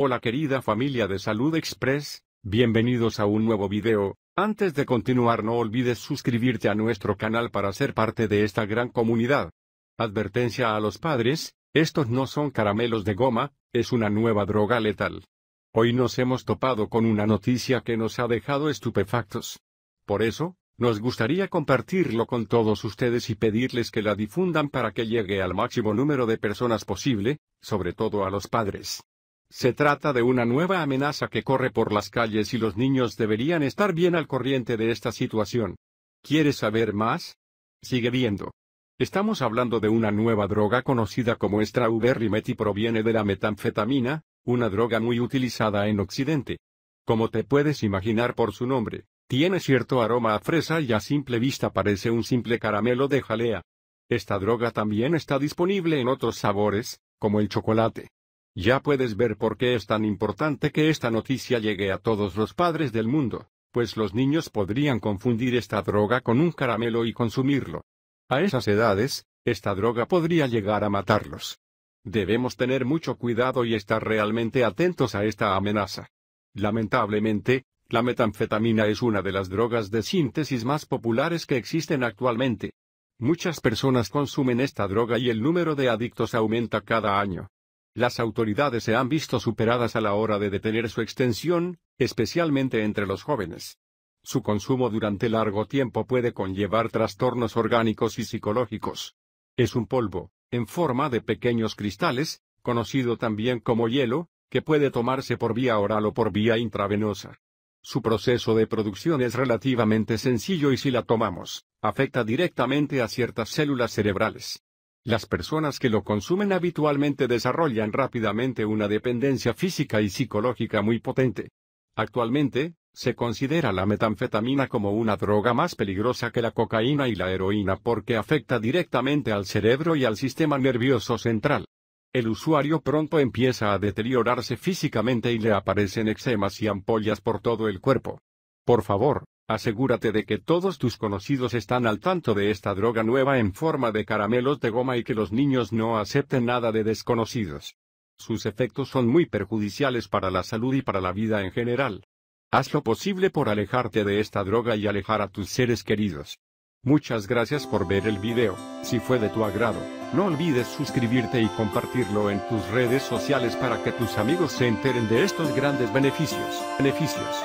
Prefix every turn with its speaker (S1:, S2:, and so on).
S1: Hola querida familia de Salud Express, bienvenidos a un nuevo video, antes de continuar no olvides suscribirte a nuestro canal para ser parte de esta gran comunidad. Advertencia a los padres, estos no son caramelos de goma, es una nueva droga letal. Hoy nos hemos topado con una noticia que nos ha dejado estupefactos. Por eso, nos gustaría compartirlo con todos ustedes y pedirles que la difundan para que llegue al máximo número de personas posible, sobre todo a los padres. Se trata de una nueva amenaza que corre por las calles y los niños deberían estar bien al corriente de esta situación. ¿Quieres saber más? Sigue viendo. Estamos hablando de una nueva droga conocida como strawberry met y proviene de la metanfetamina, una droga muy utilizada en Occidente. Como te puedes imaginar por su nombre, tiene cierto aroma a fresa y a simple vista parece un simple caramelo de jalea. Esta droga también está disponible en otros sabores, como el chocolate. Ya puedes ver por qué es tan importante que esta noticia llegue a todos los padres del mundo, pues los niños podrían confundir esta droga con un caramelo y consumirlo. A esas edades, esta droga podría llegar a matarlos. Debemos tener mucho cuidado y estar realmente atentos a esta amenaza. Lamentablemente, la metanfetamina es una de las drogas de síntesis más populares que existen actualmente. Muchas personas consumen esta droga y el número de adictos aumenta cada año las autoridades se han visto superadas a la hora de detener su extensión, especialmente entre los jóvenes. Su consumo durante largo tiempo puede conllevar trastornos orgánicos y psicológicos. Es un polvo, en forma de pequeños cristales, conocido también como hielo, que puede tomarse por vía oral o por vía intravenosa. Su proceso de producción es relativamente sencillo y si la tomamos, afecta directamente a ciertas células cerebrales. Las personas que lo consumen habitualmente desarrollan rápidamente una dependencia física y psicológica muy potente. Actualmente, se considera la metanfetamina como una droga más peligrosa que la cocaína y la heroína porque afecta directamente al cerebro y al sistema nervioso central. El usuario pronto empieza a deteriorarse físicamente y le aparecen eczemas y ampollas por todo el cuerpo. Por favor, Asegúrate de que todos tus conocidos están al tanto de esta droga nueva en forma de caramelos de goma y que los niños no acepten nada de desconocidos. Sus efectos son muy perjudiciales para la salud y para la vida en general. Haz lo posible por alejarte de esta droga y alejar a tus seres queridos. Muchas gracias por ver el video, si fue de tu agrado, no olvides suscribirte y compartirlo en tus redes sociales para que tus amigos se enteren de estos grandes beneficios. beneficios.